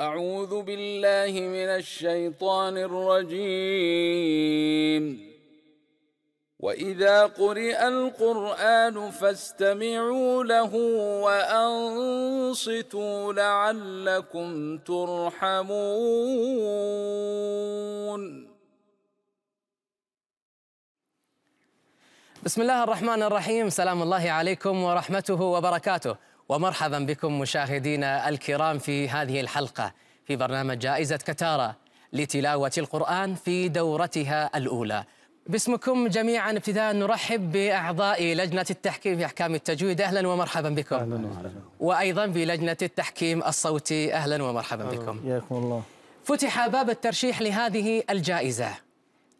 أعوذ بالله من الشيطان الرجيم وإذا قرئ القرآن فاستمعوا له وأنصتوا لعلكم ترحمون بسم الله الرحمن الرحيم سلام الله عليكم ورحمته وبركاته ومرحبا بكم مشاهدينا الكرام في هذه الحلقة في برنامج جائزة كتارة لتلاوة القرآن في دورتها الأولى باسمكم جميعا ابتداء نرحب بأعضاء لجنة التحكيم في أحكام التجويد أهلا ومرحبا بكم أهلا وسهلا. وأيضا بلجنة التحكيم الصوتي أهلا ومرحبا أهلا. بكم حياكم الله فتح باب الترشيح لهذه الجائزة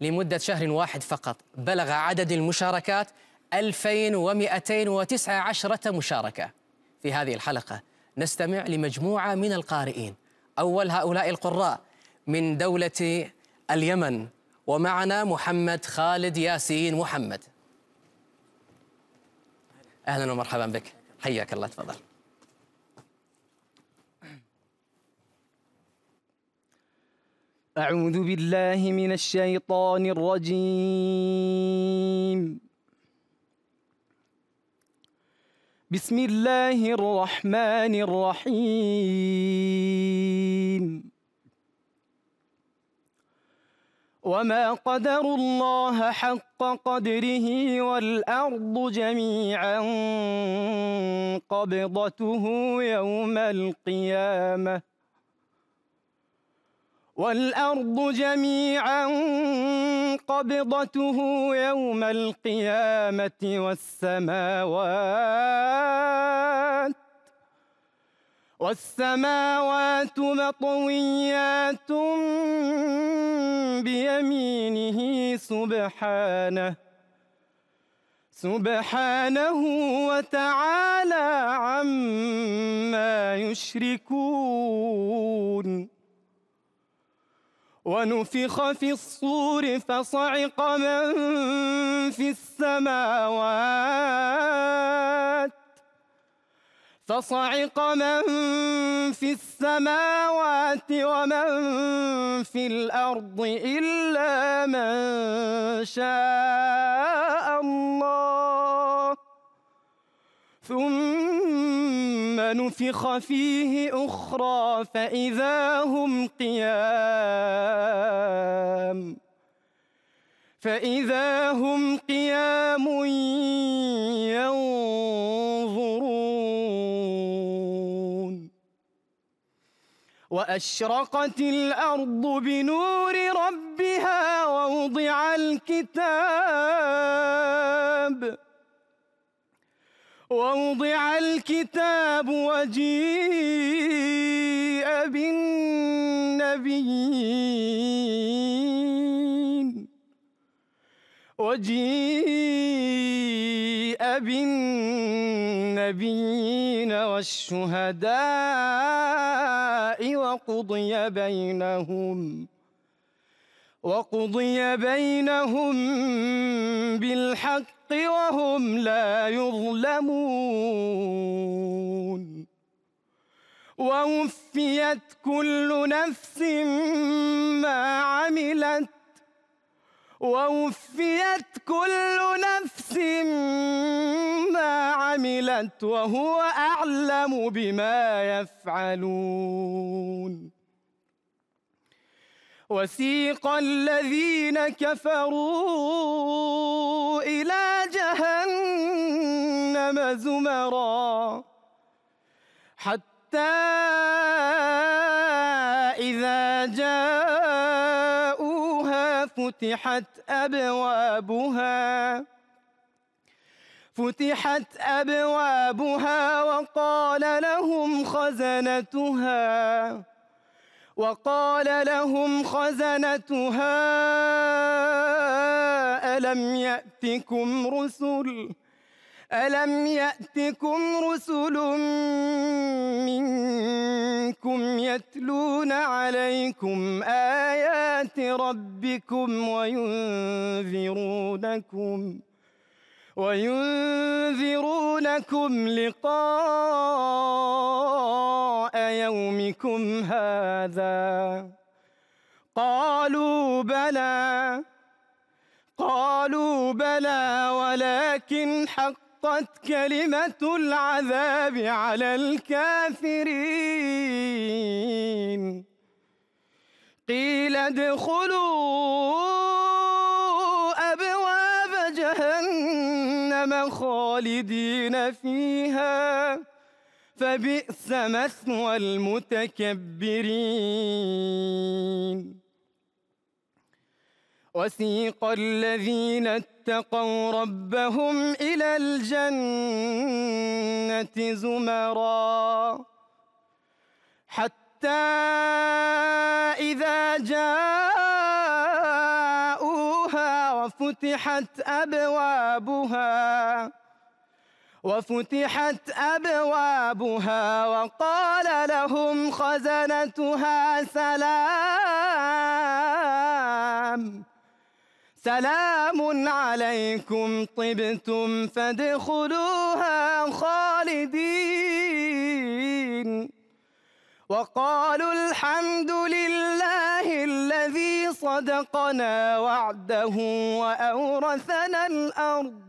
لمدة شهر واحد فقط بلغ عدد المشاركات 2219 مشاركة في هذه الحلقة نستمع لمجموعة من القارئين أول هؤلاء القراء من دولة اليمن ومعنا محمد خالد ياسين محمد أهلا ومرحبا بك حياك الله تفضل أعوذ بالله من الشيطان الرجيم بسم الله الرحمن الرحيم وما قدروا الله حق قدره والأرض جميعا قبضته يوم القيامة والأرض جميعا قبضته يوم القيامة والسماوات والسماوات مطويات بيمينه سبحانه سبحانه وتعالى عما يشركون ونفخ في الصور فصعق من في السماوات فصعق من في السماوات ومن في الأرض إلا من شاء الله ثم نفخ فيه أخرى فإذا هم قيام فإذا هم قيام ينظرون وأشرقت الأرض بنور ربها ووضع الكتاب ووضع الكتاب وجيء بالنبيين وجيء بالنبيين والشهداء وقضي بينهم وقضي بينهم بالحق وهم لا يظلمون ووفيت كل نفس ما عملت ووفيت كل نفس ما عملت وهو أعلم بما يفعلون وسيق الذين كفروا إلى جهنم زمرا حتى إذا جاءوها فتحت أبوابها فتحت أبوابها وقال لهم خزنتها وقال لهم خزنتها ألم يأتكم رسل ألم يأتكم رسل منكم يتلون عليكم آيات ربكم وينذرونكم ۖ وينذرونكم لقاء يومكم هذا قالوا بلى قالوا بلى ولكن حقت كلمة العذاب على الكافرين قيل ادخلوا جهنم خالدين فيها فبئس مثوى المتكبرين وسيق الذين اتقوا ربهم إلى الجنة زمرا حتى إذا جاءوا وفتحت أبوابها وفتحت أبوابها وقال لهم خزنتها سلام سلام عليكم طبتم فادخلوها خالدين وقالوا الحمد لله الذي صدقنا وعده وأورثنا الأرض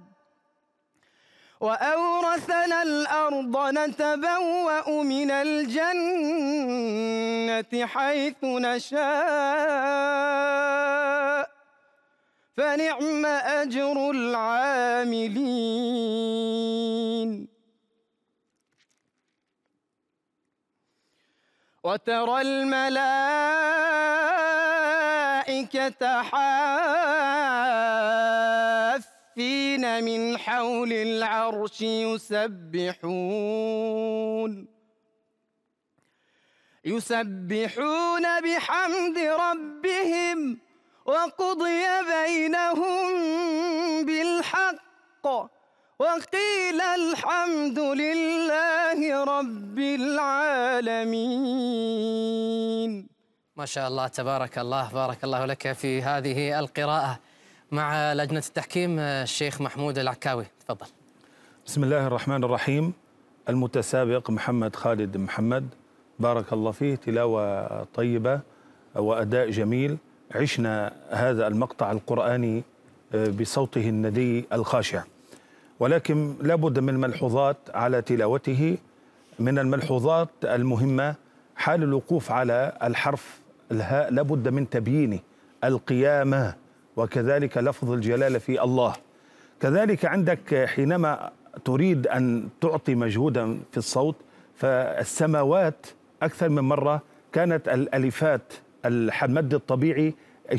وأورثنا الأرض نتبوأ من الجنة حيث نشاء فنعم أجر العاملين وترى الملائكة حافين من حول العرش يسبحون يسبحون بحمد ربهم وقضي بينهم بالحق وقيل الحمد لله رب العالمين ما شاء الله تبارك الله بارك الله لك في هذه القراءة مع لجنة التحكيم الشيخ محمود العكاوي تفضل بسم الله الرحمن الرحيم المتسابق محمد خالد محمد بارك الله فيه تلاوة طيبة وأداء جميل عشنا هذا المقطع القرآني آه، بصوته الندي الخاشع ولكن لابد من ملحوظات على تلاوته من الملحوظات المهمة حال الوقوف على الحرف الهاء لابد من تبيينه القيامة وكذلك لفظ الجلالة في الله كذلك عندك حينما تريد أن تعطي مجهودا في الصوت فالسماوات أكثر من مرة كانت الألفات المد الطبيعي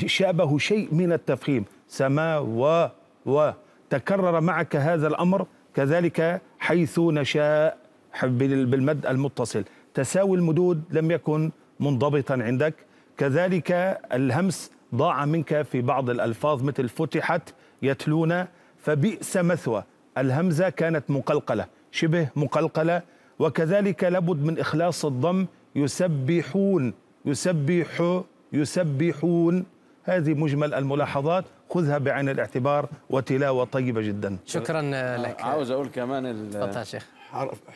شابه شيء من التفخيم سما و و تكرر معك هذا الأمر كذلك حيث نشاء بالمد المتصل تساوي المدود لم يكن منضبطا عندك كذلك الهمس ضاع منك في بعض الألفاظ مثل فتحت يتلون فبئس مثوى الهمزة كانت مقلقلة شبه مقلقلة وكذلك لابد من إخلاص الضم يسبحون يسبح يسبحون هذه مجمل الملاحظات خذها بعين الاعتبار وتلاوة طيبة جدا شكرا لك عاوز أقول كمان تفضل شيخ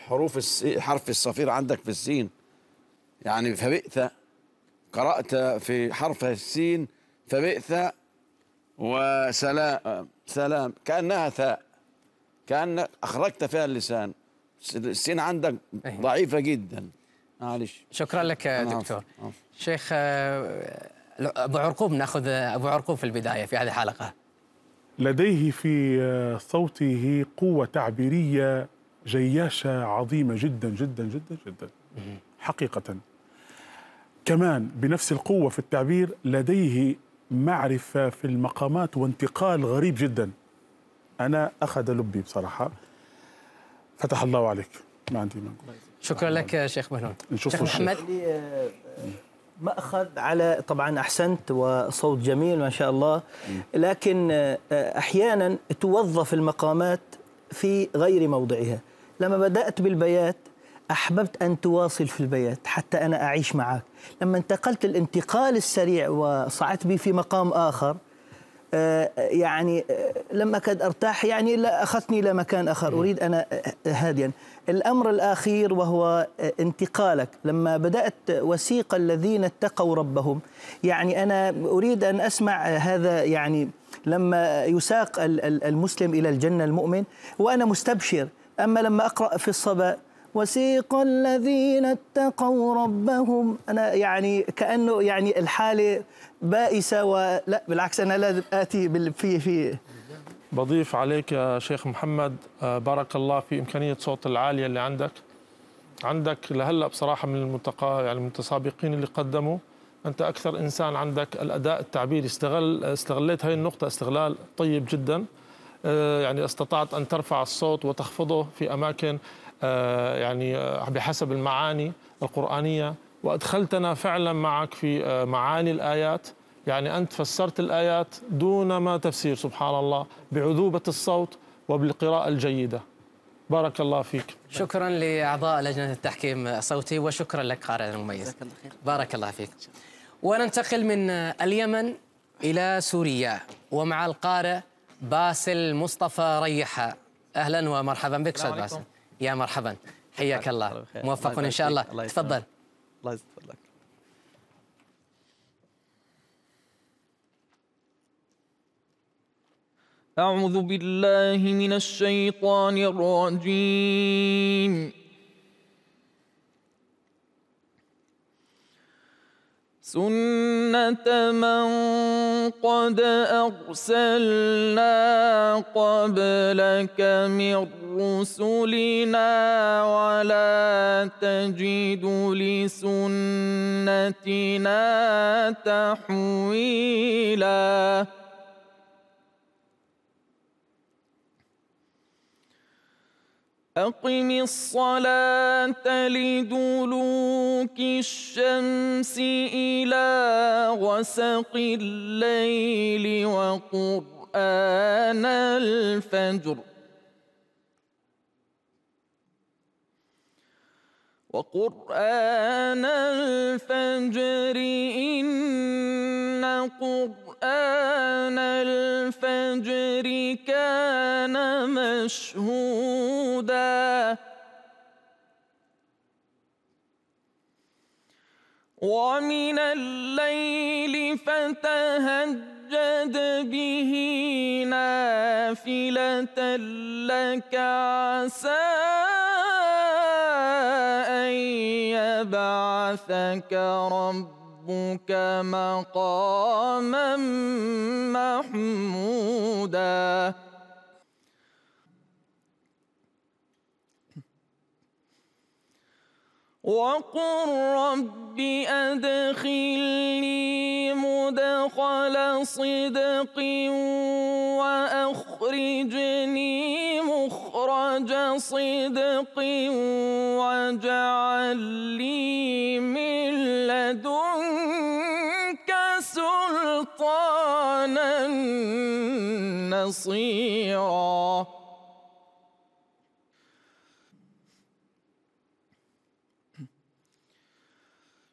حروف حرف الصفير عندك في السين يعني فبئت قرأت في حرف السين فبئت وسلام سلام كأنها ثاء كأنك أخرجت فيها اللسان السين عندك أيوة. ضعيفة جدا معلش شكرا لك دكتور عارف. آه. شيخ آه، أبو عرقوب نأخذ أبو عرقوب في البداية في هذه الحلقة لديه في آه، صوته قوة تعبيرية جياشة عظيمة جدا جدا جدا جدا حقيقة كمان بنفس القوة في التعبير لديه معرفة في المقامات وانتقال غريب جدا أنا أخذ لبي بصراحة فتح الله عليك ما عندي ما شكرا لك يا شيخ بهلول شيخ محمد آه، مأخذ على طبعا أحسنت وصوت جميل ما شاء الله لكن آه، أحيانا توظف المقامات في غير موضعها لما بدأت بالبيات أحببت أن تواصل في البيات حتى أنا أعيش معك لما انتقلت الانتقال السريع وصعدت بي في مقام آخر آه، يعني آه، لم أكد أرتاح يعني لا أخذتني إلى مكان آخر أريد أنا هاديا الأمر الأخير وهو آه، انتقالك لما بدأت وسيق الذين اتقوا ربهم يعني أنا أريد أن أسمع هذا يعني لما يساق المسلم إلى الجنة المؤمن وأنا مستبشر أما لما أقرأ في الصبا وسيق الذين اتقوا ربهم أنا يعني كأنه يعني الحالة بائسة ولا بالعكس أنا لازم آتي في في بضيف عليك يا شيخ محمد آه، بارك الله في إمكانية صوت العالية اللي عندك عندك لهلا بصراحة من المتقا يعني المتسابقين اللي قدموا أنت أكثر إنسان عندك الأداء التعبيري استغل استغليت هاي النقطة استغلال طيب جداً آه، يعني استطعت أن ترفع الصوت وتخفضه في أماكن آه، يعني آه، بحسب المعاني القرآنية وأدخلتنا فعلا معك في معاني الآيات يعني أنت فسرت الآيات دون ما تفسير سبحان الله بعذوبة الصوت وبالقراءة الجيدة بارك الله فيك شكرا لأعضاء لجنة التحكيم الصوتي وشكرا لك قارئ المميز بارك الله فيك وننتقل من اليمن إلى سوريا ومع القارئ باسل مصطفى ريحة أهلا ومرحبا بك أستاذ باسل يا مرحبا حياك الله موفق إن شاء الله, الله تفضل الله يستر أعوذ بالله من الشيطان الرجيم سنة من قد أرسلنا قبلك من رسلنا ولا تجد لسنتنا تحويلاً أقم الصلاة لدلوك الشمس إلى غسق الليل وقرآن الفجر وقرآن الفجر إن قرآن آنَ الْفَجْرِ كَانَ مَشْهُودًا وَمِنَ اللَّيْلِ فَتَهَجَّدْ بِهِ نَافِلَةً لَكَ عَسَى أَن يَبْعَثَكَ رَبُّكَ ربك مقاما محمودا وقل رب أدخلني مدخل صدق وأخرجني مخرج صدق واجعل لي من لدن بصيرا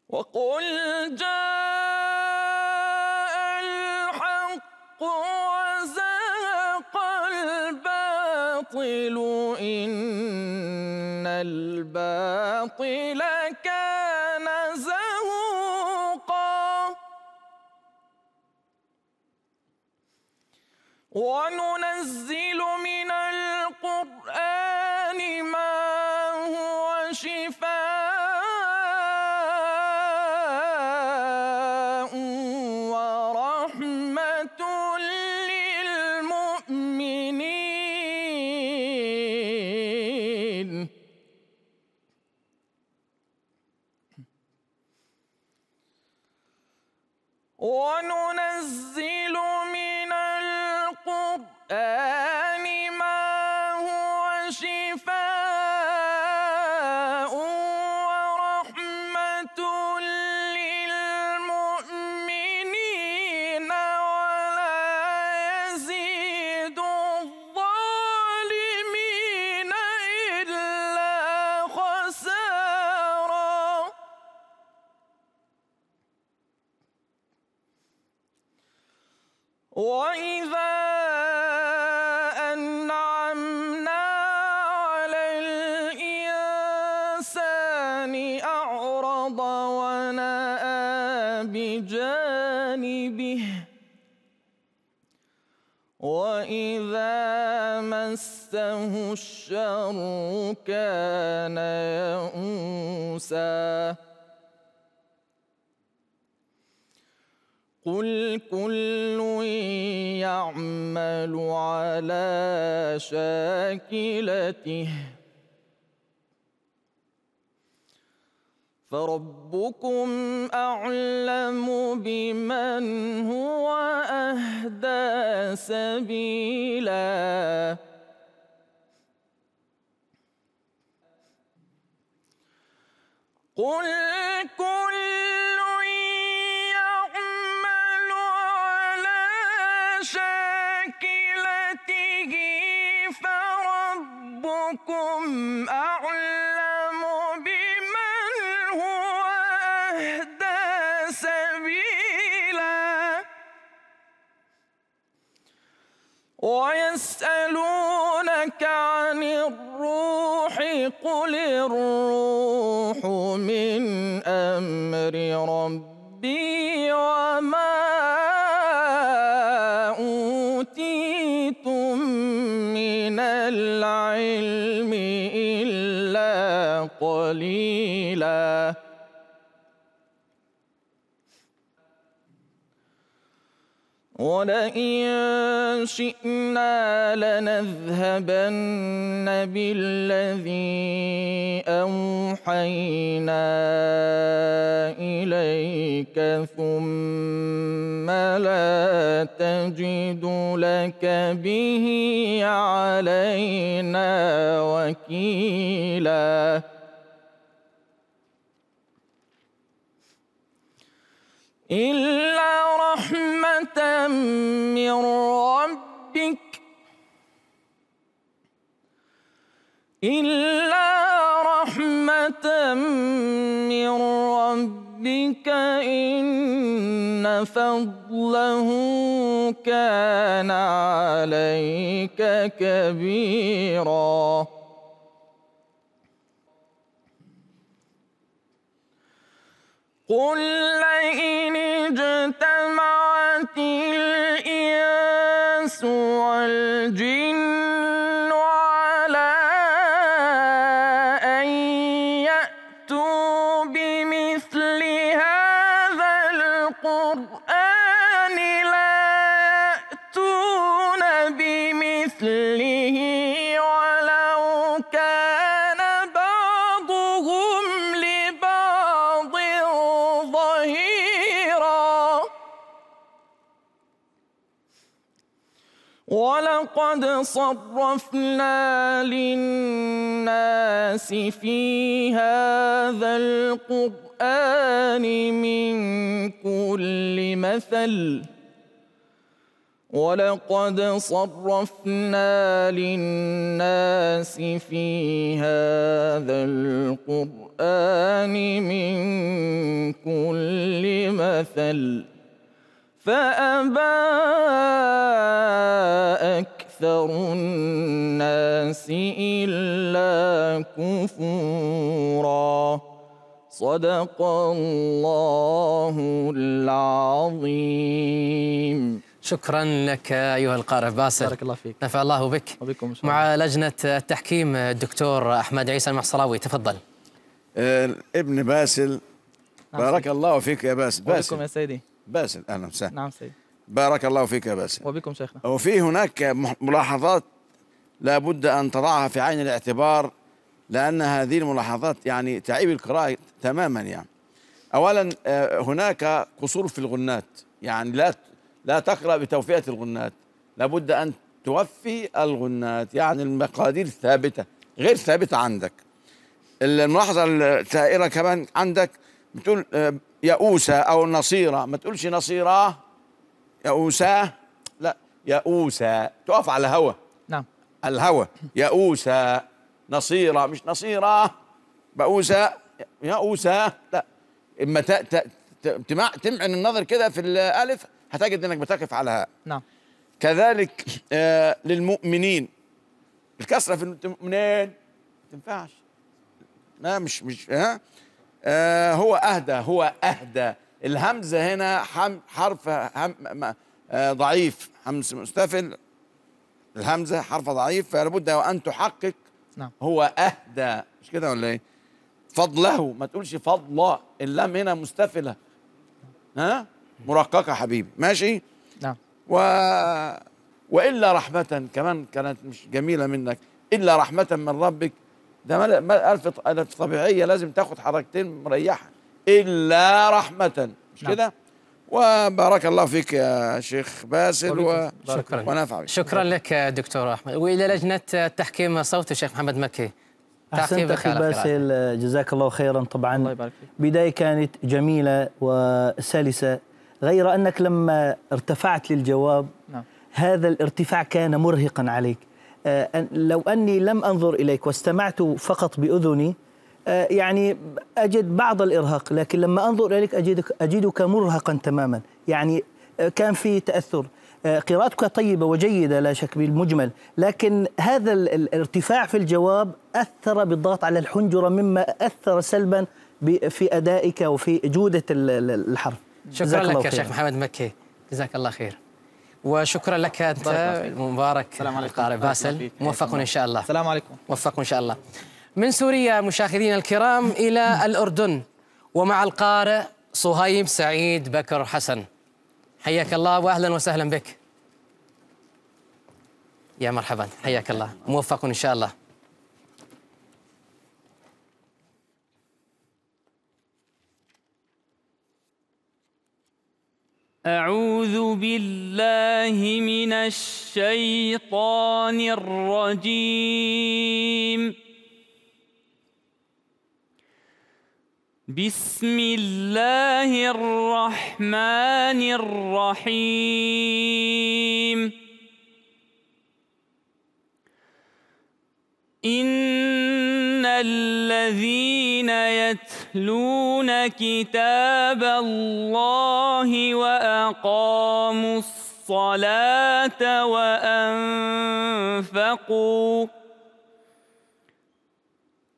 وقل جاء الحق وزهق الباطل إن الباطل وننزل بآياته فربكم أعلم بمن هو أهدى سبيلاً أعلم بمن هو أهدى سبيلا ويسألونك عن الروح قل الروح من أمر ربك قليلا ولئن شئنا لنذهبن بالذي أوحينا إليك ثم لا تجد لك به علينا وكيلاً إلا رحمة من ربك إلا رحمة من ربك إن فضله كان عليك كبيراً قل لئن اجتمعت صرفنا للناس في هذا القرآن من كل مثل ولقد صرفنا للناس في هذا القرآن من كل مثل فأبى أكثر الناس إلا كفورا صدق الله العظيم شكرا لك ايها القارئ باسل بارك الله فيك نفع الله بك وبكم مع لجنه التحكيم الدكتور احمد عيسى المحصراوي تفضل آه، ابن باسل نعم بارك الله فيك يا باسل باسل يا سيدي باسل اهلا وسهلا نعم سيدي بارك الله فيك يا باسم وبكم شيخنا وفي هناك ملاحظات لا بد أن تضعها في عين الاعتبار لأن هذه الملاحظات يعني تعيب القراءة تماما يعني أولا آه، هناك قصور في الغنات يعني لا لا تقرأ بتوفية الغنات لابد أن توفي الغنات يعني المقادير ثابتة غير ثابتة عندك الملاحظة الثائرة كمان عندك بتقول آه، يئوسة أو نصيرة ما تقولش نصيرة يئوسا لا يئوسا تقف على هوا نعم الهوى يئوسا نصيرة مش نصيرة بؤوسا يئوسا لا اما تمعن النظر كده في الالف هتجد انك بتقف على نعم كذلك آه للمؤمنين الكسره في المؤمنين ما تنفعش لا مش مش ها آه هو اهدى هو اهدى الهمزه هنا حم حرف هم آه، ضعيف همز مستفل الهمزه حرف ضعيف فلابد وان تحقق نعم هو اهدى مش كده ولا ايه فضله ما تقولش فضل اللام هنا مستفله ها مرققه حبيبي ماشي نعم و والا رحمه كمان كانت مش جميله منك الا رحمه من ربك ده ملأ الف طبيعيه لازم تاخد حركتين مريحه إلا رحمة مش نعم. كده وبارك الله فيك يا شيخ باسل و... شكرا ونفع بك. شكرا لك دكتور احمد والى لجنه التحكيم الصوتي الشيخ محمد مكي احسنت اخي باسل جزاك الله خيرا طبعا الله يبارك فيك. بدايه كانت جميله وسلسه غير انك لما ارتفعت للجواب نعم. هذا الارتفاع كان مرهقا عليك آه، لو اني لم انظر اليك واستمعت فقط باذني آه، يعني أجد بعض الإرهاق لكن لما أنظر إليك أجدك, أجدك مرهقا تماما يعني آه، كان في تأثر آه، قراءتك طيبة وجيدة لا شك بالمجمل لكن هذا الارتفاع في الجواب أثر بالضغط على الحنجرة مما أثر سلبا في أدائك وفي جودة الحرف شكرا لك يا شيخ محمد مكي جزاك الله خير وشكرا لك انت مبارك السلام عليكم قارئ باسل موفق ان شاء الله السلام عليكم موفق ان شاء الله من سوريا مشاهدينا الكرام إلى الأردن ومع القارئ صهيب سعيد بكر حسن حياك الله وأهلا وسهلا بك يا مرحبا حياك الله موفق إن شاء الله أعوذ بالله من الشيطان الرجيم بسم الله الرحمن الرحيم إن الذين يتلون كتاب الله وأقاموا الصلاة وأنفقوا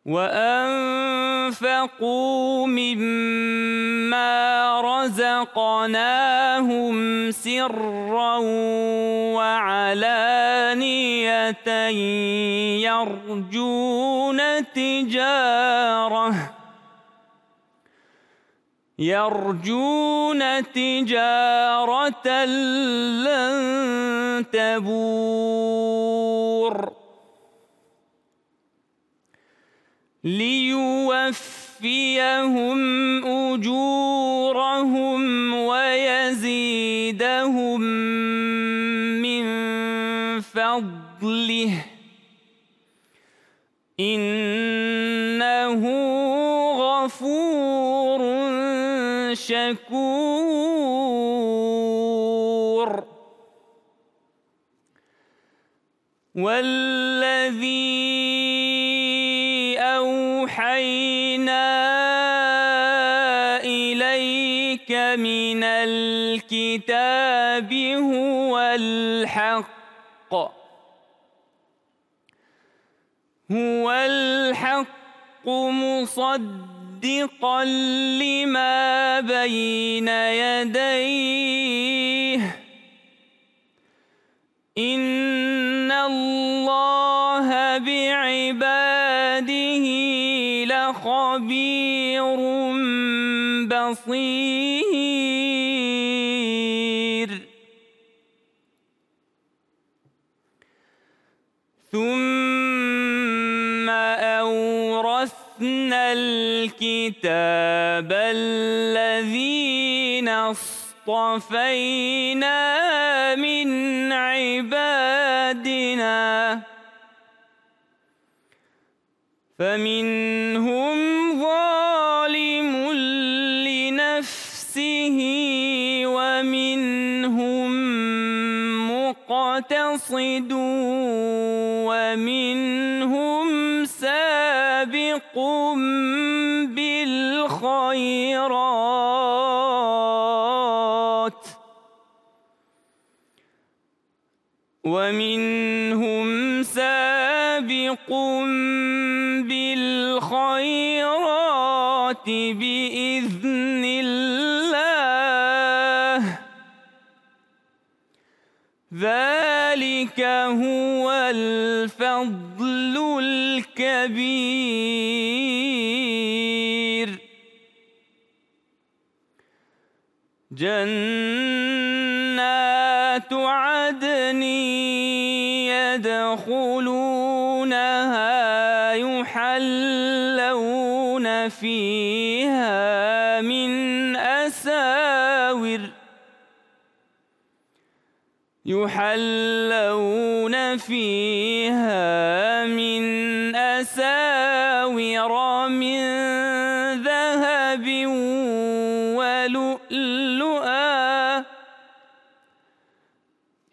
وأنفقوا مما رزقناهم سرا وعلانية يرجون تجارة يرجون تجارة لن تبور ليوفيهم أجورهم ويزيدهم من فضله إنه غفور شكور والذين الكتاب هو الحق هو الحق مصدقا لما بين يديه إن الله بعباده لخبير بصير ثم أورثنا الكتاب الذين اصطفينا من عبادنا فمنهم مقتصدوا ومنهم سابق بالخيرات ومنهم سابق بالخيرات بإذن هو الفضل الكبير جنات عدن يدخلونها يحلون فيها يحلون فيها من أساور من ذهب ولؤلؤا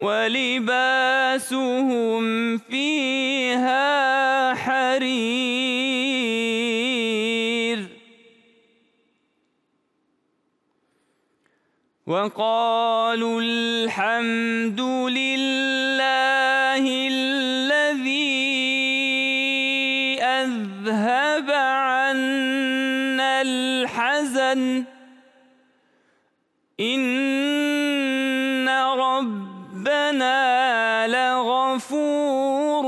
ولباسهم فيها وقالوا الحمد لله الذي أذهب عنا الحزن إن ربنا لغفور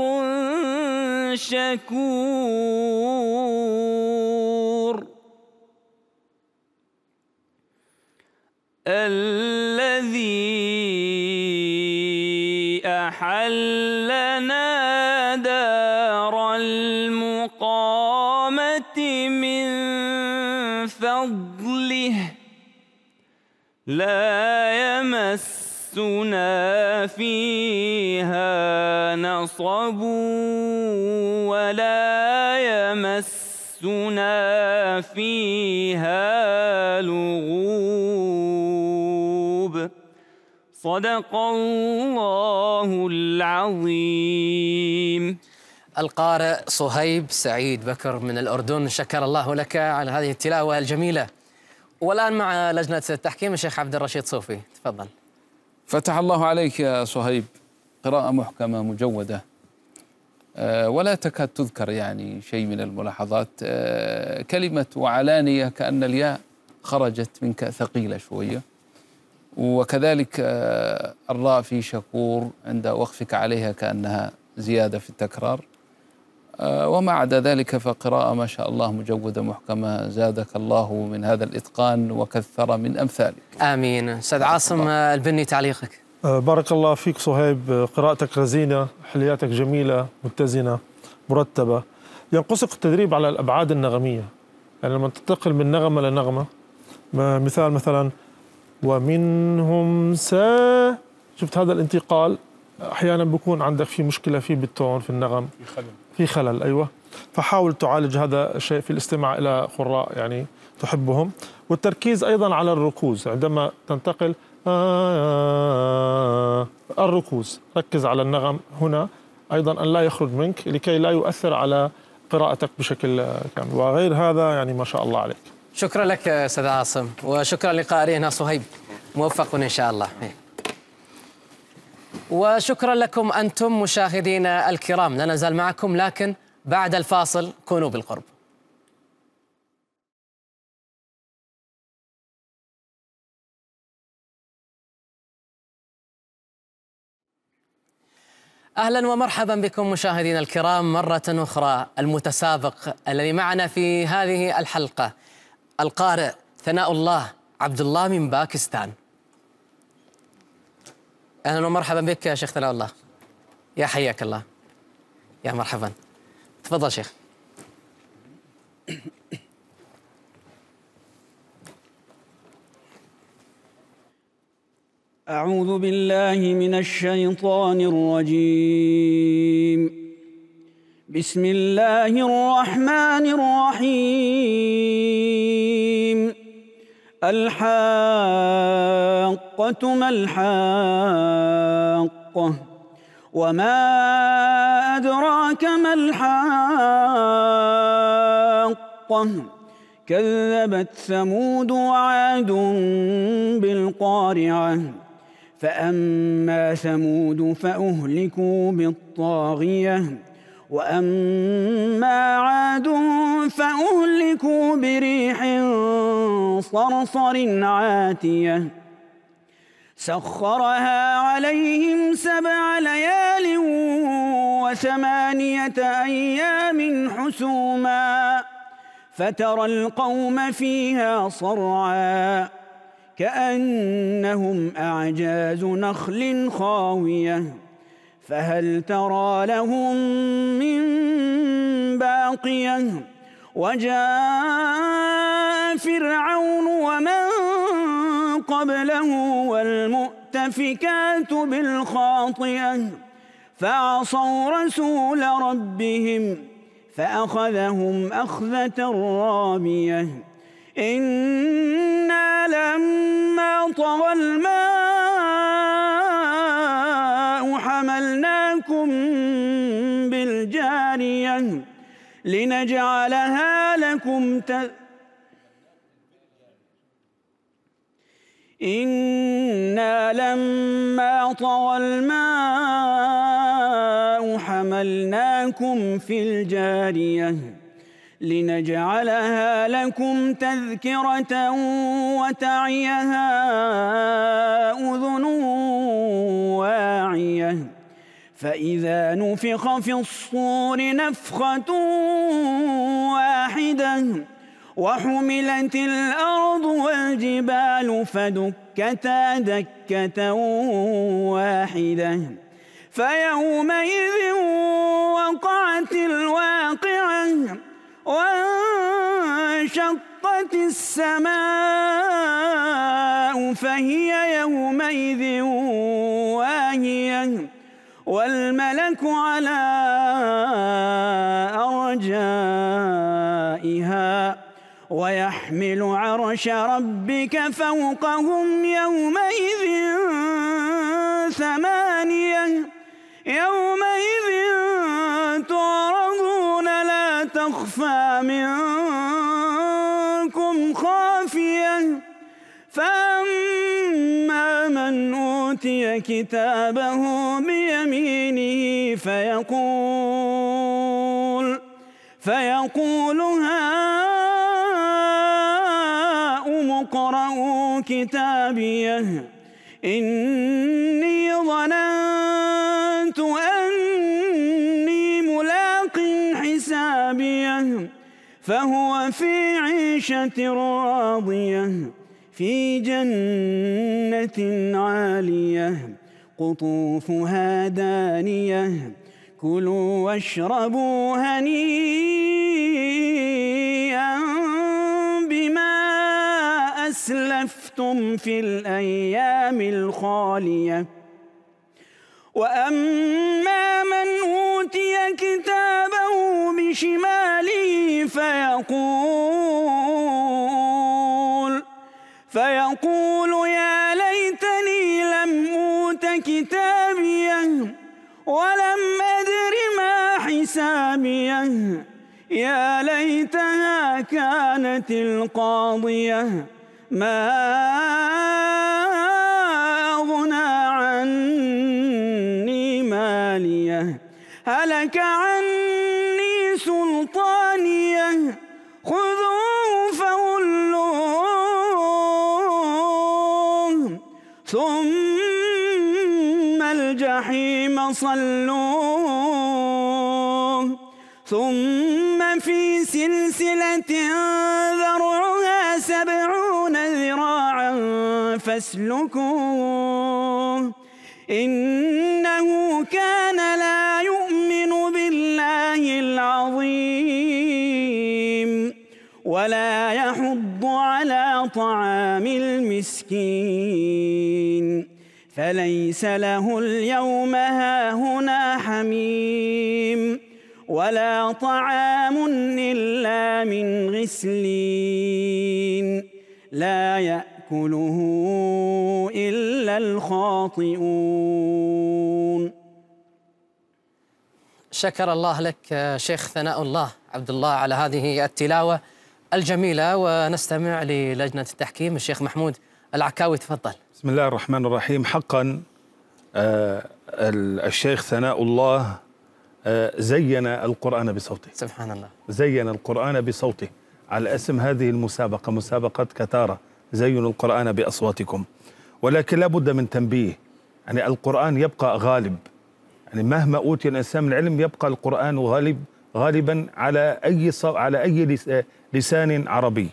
شكور لنا دار المقامة من فضله لا يمسنا فيها نصب ولا يمسنا فيها لغوب صدق الله العظيم القارئ صهيب سعيد بكر من الأردن شكر الله لك على هذه التلاوة الجميلة والآن مع لجنة التحكيم الشيخ عبد الرشيد صوفي تفضل فتح الله عليك يا صهيب قراءة محكمة مجودة آه، ولا تكاد تذكر يعني شيء من الملاحظات آه، كلمة وعلانية كأن الياء خرجت منك ثقيلة شوية وكذلك آه، الراء في شكور عند وقفك عليها كأنها زيادة في التكرار آه، وما عدا ذلك فقراءة ما شاء الله مجودة محكمة زادك الله من هذا الإتقان وكثر من أمثالك آمين أستاذ عاصم الله. آه، البني تعليقك بارك الله فيك صهيب قراءتك رزينة حلياتك جميلة متزنة مرتبة ينقصك التدريب على الأبعاد النغمية يعني لما تنتقل من نغمة لنغمة مثال مثلا ومنهم سا شفت هذا الانتقال احيانا بكون عندك في مشكله في بالتون في النغم في خلل في خلل ايوه فحاول تعالج هذا الشيء في الاستماع الى قراء يعني تحبهم والتركيز ايضا على الركوز عندما تنتقل آه، الركوز ركز على النغم هنا ايضا ان لا يخرج منك لكي لا يؤثر على قراءتك بشكل كامل وغير هذا يعني ما شاء الله عليك شكرا لك استاذ عاصم وشكرا لقارئنا صهيب موفق ان شاء الله وشكرا لكم انتم مشاهدينا الكرام لا نزال معكم لكن بعد الفاصل كونوا بالقرب اهلا ومرحبا بكم مشاهدينا الكرام مره اخرى المتسابق الذي معنا في هذه الحلقه القارئ ثناء الله عبد الله من باكستان اهلا ومرحبا بك يا شيخ ثناء الله يا حياك الله يا مرحبا تفضل شيخ أعوذ بالله من الشيطان الرجيم بسم الله الرحمن الرحيم الحاقة ما الحاقة وما أدراك ما الحاقة كذبت ثمود وعاد بالقارعة فأما ثمود فأهلكوا بالطاغية واما عاد فاهلكوا بريح صرصر عاتيه سخرها عليهم سبع ليال وثمانيه ايام حسوما فترى القوم فيها صرعا كانهم اعجاز نخل خاويه فهل ترى لهم من باقية وجاء فرعون ومن قبله والمؤتفكات بالخاطية فعصوا رسول ربهم فأخذهم أخذة رابية إنا لما طغى الماء لنجعلها لكم ت... إنا لما طوى الماء حملناكم في الجارية لنجعلها لكم تذكرة وتعيها أذن واعية فإذا نفخ في الصور نفخة واحدة وحملت الأرض والجبال فدكتا دكة واحدة فيومئذ وقعت الواقعة وانشقت السماء فهي يومئذ واهية والملك على أرجائها ويحمل عرش ربك فوقهم يومئذ ثمانية يومئذ تعرضون لا تخفى منهم أوتي كتابه بيمينه فيقول فيقول هاؤم اقرءوا كتابيه إني ظننت أني ملاق حسابيه فهو في عيشة راضيه في جنة عالية قطوفها دانية كلوا واشربوا هنيئا بما أسلفتم في الأيام الخالية وأما من أوتي كتابه بشماله فيقول فيقول يا ليتني لم أوت كتابيه ولم أدر ما حسابيه يا ليتها كانت القاضية ما أغنى عني ماليه هلك عني صلوه ثم في سلسلة ذرعها سبعون ذراعا فاسلكوه إنه كان لا يؤمن بالله العظيم ولا يحض على طعام المسكين فليس له اليوم هاهنا حميم ولا طعام إلا من غسلين لا يأكله إلا الخاطئون شكر الله لك شيخ ثناء الله عبد الله على هذه التلاوة الجميلة ونستمع للجنة التحكيم الشيخ محمود العكاوي تفضل بسم الله الرحمن الرحيم حقا آه، الشيخ ثناء الله آه، زين القرآن بصوته سبحان الله زين القرآن بصوته على اسم هذه المسابقة مسابقة كتارة زينوا القرآن بأصواتكم ولكن لا بد من تنبيه يعني القرآن يبقى غالب يعني مهما أوتي الإنسان من يبقى القرآن غالب غالبا على أي على أي آه، لسان عربي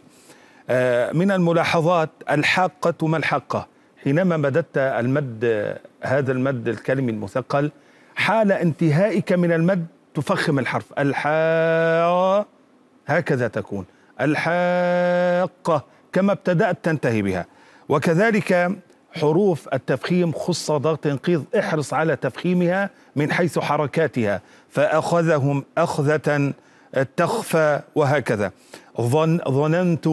آه، من الملاحظات الحاقة ما الحاقة حينما مددت المد هذا المد الكلمي المثقل حال انتهائك من المد تفخم الحرف الحا هكذا تكون الحاقة كما ابتدأت تنتهي بها وكذلك حروف التفخيم ضغط تنقيض احرص على تفخيمها من حيث حركاتها فأخذهم أخذة تخفى وهكذا ظن ظننت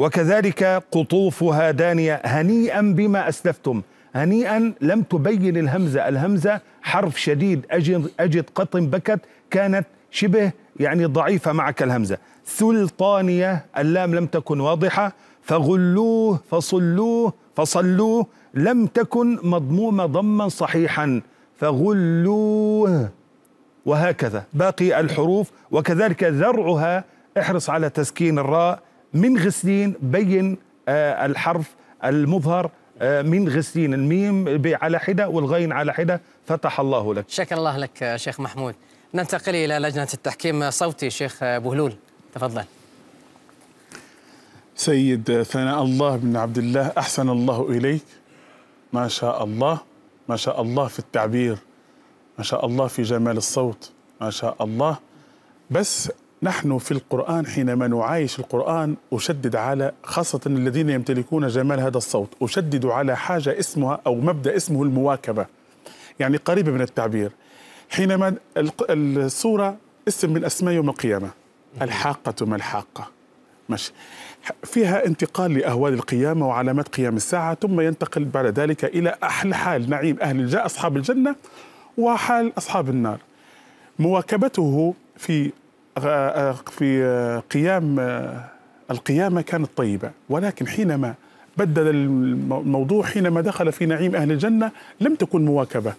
وكذلك قطوفها دانية هنيئا بما أسلفتم هنيئا لم تبين الهمزة الهمزة حرف شديد أجد, أجد قط بكت كانت شبه يعني ضعيفة معك الهمزة سلطانية اللام لم تكن واضحة فغلوه فصلوه فصلوه لم تكن مضمومة ضما صحيحا فغلوه وهكذا باقي الحروف وكذلك ذرعها احرص على تسكين الراء من غسلين بين آه، الحرف المظهر آه، من غسلين الميم على حدة والغين على حدة فتح الله لك شكر الله لك آه، شيخ محمود ننتقل إلى لجنة التحكيم صوتي شيخ بهلول تفضل سيد ثناء الله بن عبد الله أحسن الله إليك ما شاء الله ما شاء الله في التعبير ما شاء الله في جمال الصوت ما شاء الله بس نحن في القرآن حينما نعايش القرآن أشدد على خاصة الذين يمتلكون جمال هذا الصوت أشدد على حاجة اسمها أو مبدأ اسمه المواكبة يعني قريبة من التعبير حينما الصورة اسم من أسماء يوم القيامة الحاقة ما الحاقة ماشي فيها انتقال لأهوال القيامة وعلامات قيام الساعة ثم ينتقل بعد ذلك إلى أحلى حال نعيم أهل الجاء أصحاب الجنة وحال أصحاب النار مواكبته في أه، أه، في أه، قيام القيامة كانت طيبة ولكن حينما بدل الموضوع حينما دخل في نعيم أهل الجنة لم تكن مواكبة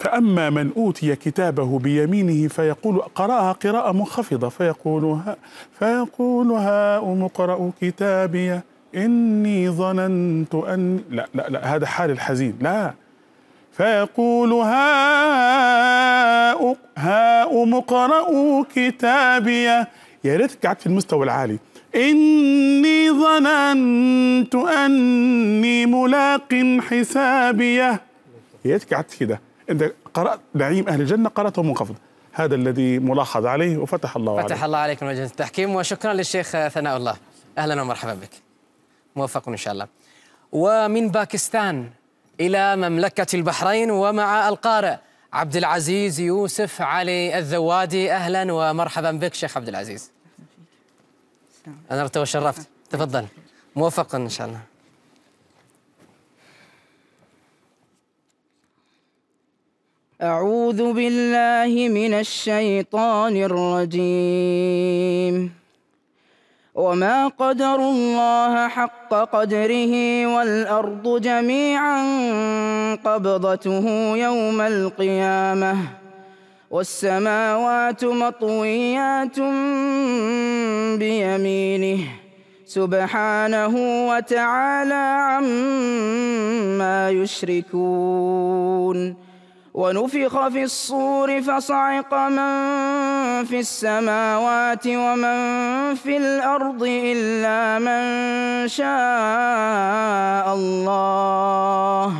فأما من أوتي كتابه بيمينه فيقول قرأها قراءة منخفضة فيقول ها فيقول هاؤم اقرأوا كتابي إني ظننت أن لا لا لا هذا حال الحزين لا فيقول ها هاؤم اقرؤوا كتابيه يا ريتك قعدت في المستوى العالي إني ظننت أني ملاق حسابيه يا ريتك قعدت كده أنت قرأت نعيم أهل الجنة قرأته منخفض هذا الذي ملاحظ عليه وفتح الله فتح الله عليك من وجهة التحكيم وشكرا للشيخ ثناء الله أهلا ومرحبا بك موفق إن شاء الله ومن باكستان إلى مملكة البحرين ومع القارئ عبد العزيز يوسف علي الذوادي أهلا ومرحبا بك شيخ عبد العزيز أنرت وشرفت تفضل موفق إن شاء الله أعوذ بالله من الشيطان الرجيم وما قدر الله حق قدره والأرض جميعا قبضته يوم القيامة والسماوات مطويات بيمينه سبحانه وتعالى عما يشركون ونفخ في الصور فصعق من في السماوات ومن في الأرض إلا من شاء الله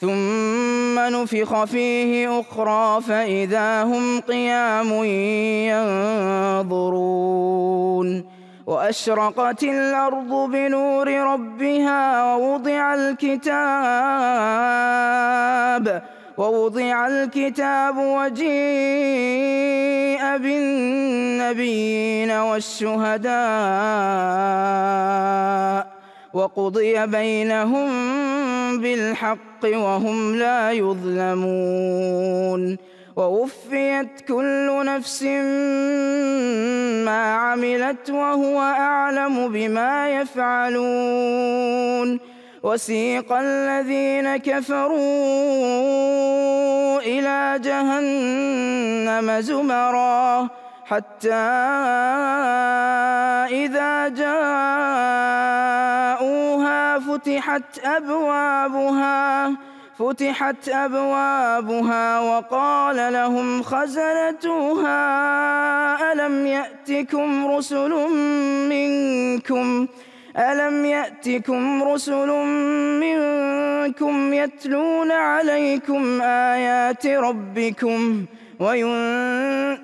ثم نفخ فيه أخرى فإذا هم قيام ينظرون وأشرقت الأرض بنور ربها ووضع الكتاب ووضع الكتاب وجيء بالنبيين والشهداء وقضي بينهم بالحق وهم لا يظلمون ووفيت كل نفس ما عملت وهو أعلم بما يفعلون وسيق الذين كفروا إلى جهنم زمرا حتى إذا جاءوها فتحت أبوابها فتحت أبوابها وقال لهم خزنتها ألم يأتكم رسل منكم ؟ ألم يأتكم رسل منكم يتلون عليكم آيات ربكم وين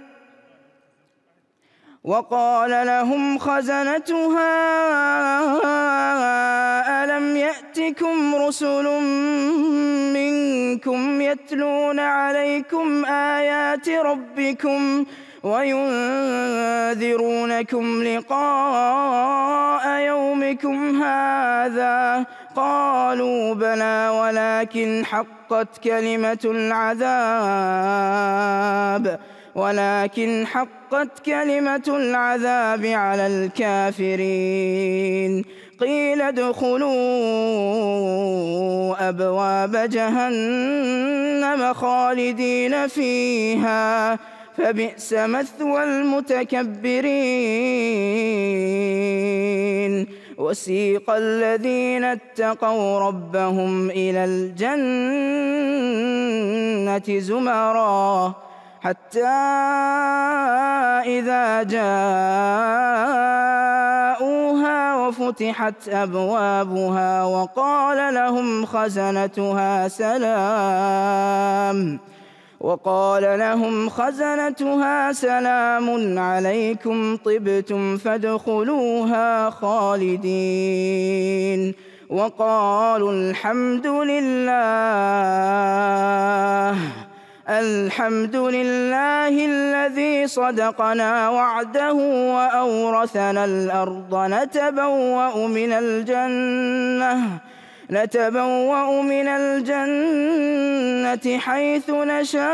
وقال لهم خزنتها ألم يأتكم رسل منكم يتلون عليكم آيات ربكم وينذرونكم لقاء يومكم هذا قالوا بلى ولكن حقت كلمة العذاب ولكن حقت كلمة العذاب على الكافرين قيل ادخلوا أبواب جهنم خالدين فيها فبئس مثوى المتكبرين وسيق الذين اتقوا ربهم إلى الجنة زمرا حتى إذا جاءوها وفتحت أبوابها وقال لهم خزنتها سلام وقال لهم خزنتها سلام عليكم طبتم فادخلوها خالدين وقالوا الحمد لله الحمد لله الذي صدقنا وعده وأورثنا الأرض نتبوأ من الجنة نتبوأ من الجنة حيث نشاء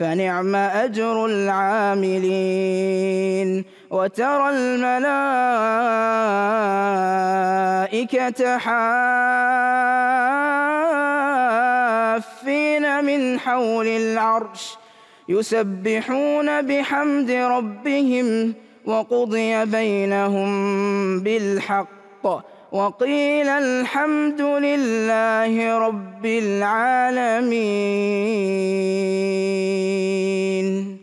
فنعم أجر العاملين وترى الملائكة حافين من حول العرش يسبحون بحمد ربهم وقضي بينهم بالحق وقيل الحمد لله رب العالمين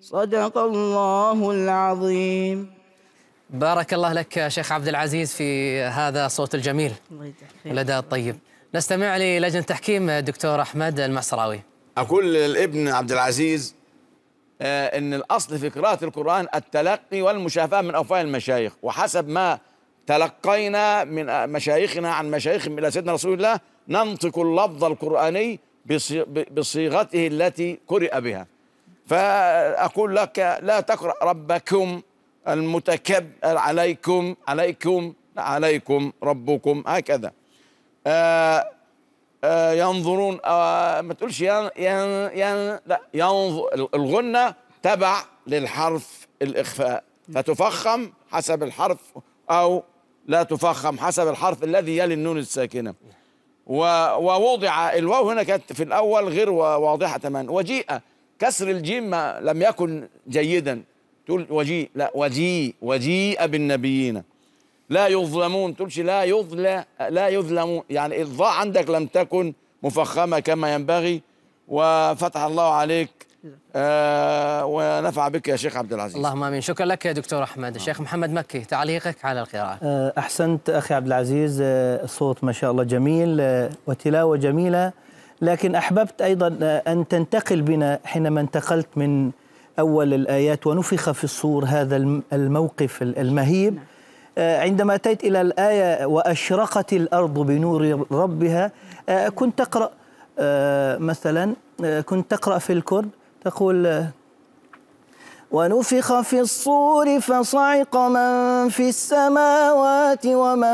صدق الله العظيم بارك الله لك شيخ عبد العزيز في هذا الصوت الجميل والاداء الطيب نستمع للجنة التحكيم دكتور أحمد المصراوي أقول للابن عبد العزيز آه، ان الاصل في قراءه القران التلقي والمشافاه من افواه المشايخ وحسب ما تلقينا من آه، مشايخنا عن مشايخهم الى سيدنا رسول الله ننطق اللفظ القراني بصيغته التي قرئ بها فاقول لك لا تقرا ربكم المتكب عليكم عليكم عليكم ربكم هكذا آه آه، ينظرون آه، ما تقولش ين ين ين لا ينظر الغنة تبع للحرف الإخفاء فتفخم حسب الحرف أو لا تفخم حسب الحرف الذي يلي النون الساكنة ووضع الواو هنا كانت في الأول غير واضحة تماما وجيء كسر الجيم لم يكن جيدا تقول وجيء لا وجيء وجيء بالنبيين لا يظلمون تقولش لا يظلى لا يظلمون يعني الضاء عندك لم تكن مفخمه كما ينبغي وفتح الله عليك آه ونفع بك يا شيخ عبد العزيز اللهم امين شكرا لك يا دكتور احمد الشيخ محمد مكي تعليقك على القراءه آه، احسنت اخي عبد العزيز الصوت آه، ما شاء الله جميل آه، وتلاوه جميله لكن احببت ايضا ان تنتقل بنا حينما انتقلت من اول الايات ونفخ في الصور هذا الموقف المهيب آه، عندما أتيت إلى الآية وأشرقت الأرض بنور ربها آه، كنت تقرأ آه، مثلا كنت تقرأ في الكرد تقول ونفخ في الصور فصعق من في السماوات ومن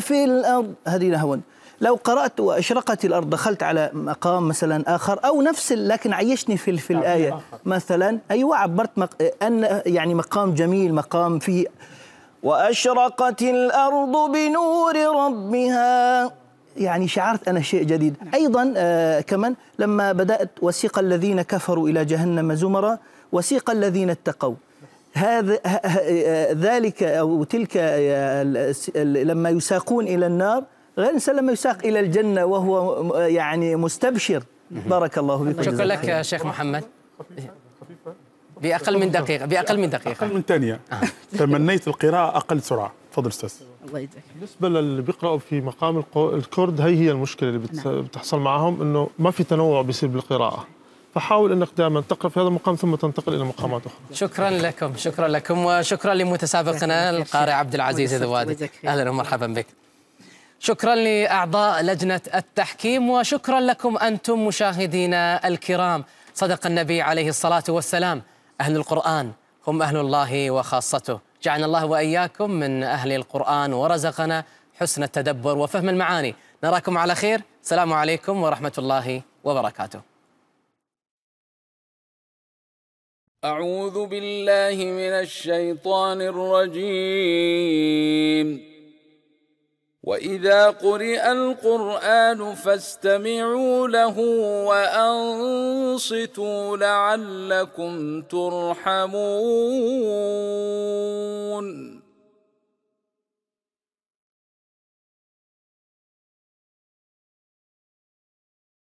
في الأرض هذه نهوا لو قرأت وأشرقت الأرض دخلت على مقام مثلا آخر أو نفس لكن عيشني في, في الآية مثلا أيوة عبرت مق... أن يعني مقام جميل مقام فيه وأشرقت الأرض بنور ربها يعني شعرت أنا شيء جديد نعم. أيضا آه كمان لما بدأت وسيق الذين كفروا إلى جهنم زمرا وسيق الذين اتقوا هذا آه، ذلك أو تلك آه، لما يساقون إلى النار غير الإنسان لما يساق إلى الجنة وهو آه، يعني مستبشر بارك الله فيكم شكرا لك يا شيخ محمد باقل من دقيقه باقل من دقيقه اقل من ثانيه تمنيت القراءه اقل سرعه تفضل استاذ الله بالنسبه للي بيقراوا في مقام الكرد هي هي المشكله اللي نعم. بتحصل معاهم انه ما في تنوع بيصير بالقراءه فحاول انك دائما تقرا في هذا المقام ثم تنتقل الى مقامات اخرى شكرا لكم شكرا لكم وشكرا لمتسابقنا القارئ عبد العزيز ذوادي اهلا ومرحبا بك شكرا لاعضاء لجنه التحكيم وشكرا لكم انتم مشاهدينا الكرام صدق النبي عليه الصلاه والسلام أهل القرآن هم أهل الله وخاصته جعلنا الله وإياكم من أهل القرآن ورزقنا حسن التدبر وفهم المعاني نراكم على خير السلام عليكم ورحمة الله وبركاته أعوذ بالله من الشيطان الرجيم وإذا قرئ القرآن فاستمعوا له وأنصتوا لعلكم ترحمون